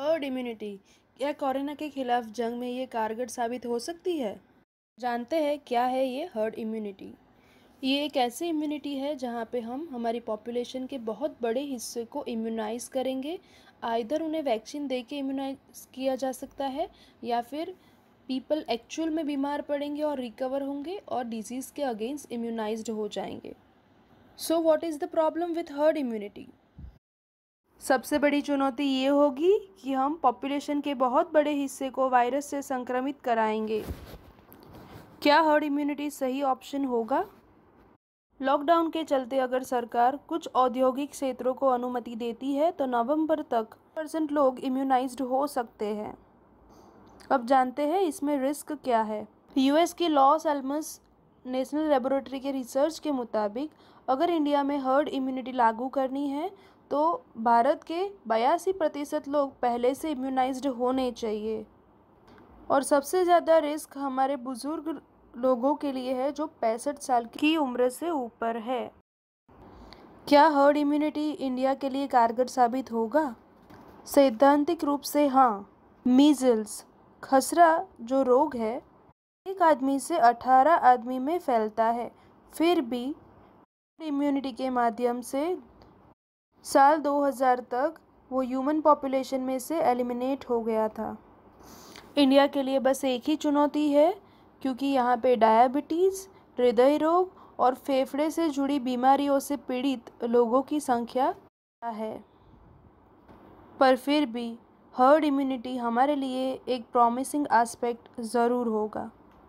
herd immunity क्या corona के खिलाफ जंग में ये कारगर साबित हो सकती है जानते हैं क्या है ये हर्ड इम्यूनिटी ये एक ऐसी इम्यूनिटी है जहाँ पे हम हमारी पॉपुलेशन के बहुत बड़े हिस्से को इम्यूनाइज़ करेंगे आइधर उन्हें वैक्सीन दे के इम्यूनाइज किया जा सकता है या फिर पीपल एक्चुअल में बीमार पड़ेंगे और रिकवर होंगे और डिजीज़ के अगेंस्ट इम्यूनाइज हो जाएंगे so what is the problem with herd immunity सबसे बड़ी चुनौती ये होगी कि हम पॉपुलेशन के बहुत बड़े हिस्से को वायरस से संक्रमित कराएंगे क्या हर्ड इम्यूनिटी सही ऑप्शन होगा लॉकडाउन के चलते अगर सरकार कुछ औद्योगिक क्षेत्रों को अनुमति देती है तो नवंबर तक परसेंट लोग इम्यूनाइज हो सकते हैं अब जानते हैं इसमें रिस्क क्या है यूएस के लॉस एल्मस नेशनल लेबोरेटरी के रिसर्च के मुताबिक अगर इंडिया में हर्ड इम्यूनिटी लागू करनी है तो भारत के बयासी प्रतिशत लोग पहले से इम्यूनाइज्ड होने चाहिए और सबसे ज़्यादा रिस्क हमारे बुज़ुर्ग लोगों के लिए है जो पैंसठ साल की उम्र से ऊपर है क्या हर्ड इम्यूनिटी इंडिया के लिए कारगर साबित होगा सैद्धांतिक रूप से हाँ मीजल्स खसरा जो रोग है एक आदमी से 18 आदमी में फैलता है फिर भी इम्यूनिटी के माध्यम से साल 2000 तक वो ह्यूमन पॉपुलेशन में से एलिमिनेट हो गया था इंडिया के लिए बस एक ही चुनौती है क्योंकि यहाँ पे डायबिटीज़ हृदय रोग और फेफड़े से जुड़ी बीमारियों से पीड़ित लोगों की संख्या है पर फिर भी हर्ड इम्यूनिटी हमारे लिए एक प्रॉमिसिंग एस्पेक्ट ज़रूर होगा